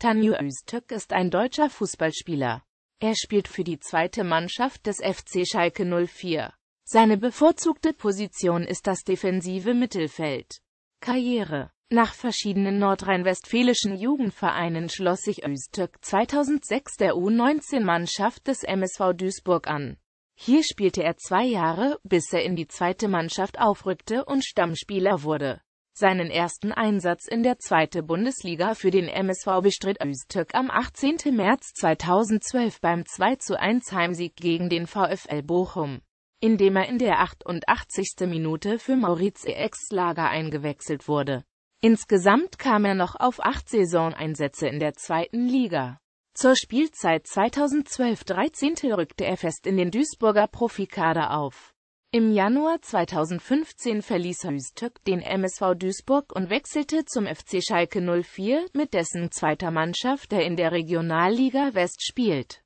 Tanju Öztürk ist ein deutscher Fußballspieler. Er spielt für die zweite Mannschaft des FC Schalke 04. Seine bevorzugte Position ist das defensive Mittelfeld. Karriere Nach verschiedenen nordrhein-westfälischen Jugendvereinen schloss sich Öztürk 2006 der U19-Mannschaft des MSV Duisburg an. Hier spielte er zwei Jahre, bis er in die zweite Mannschaft aufrückte und Stammspieler wurde. Seinen ersten Einsatz in der zweiten Bundesliga für den MSV bestritt Öztürk am 18. März 2012 beim 2 zu 1 Heimsieg gegen den VfL Bochum, indem er in der 88. Minute für Mauriz Exlager eingewechselt wurde. Insgesamt kam er noch auf acht Saisoneinsätze in der zweiten Liga. Zur Spielzeit 2012-13 rückte er fest in den Duisburger Profikader auf. Im Januar 2015 verließ Hüstöck den MSV Duisburg und wechselte zum FC Schalke 04, mit dessen zweiter Mannschaft er in der Regionalliga West spielt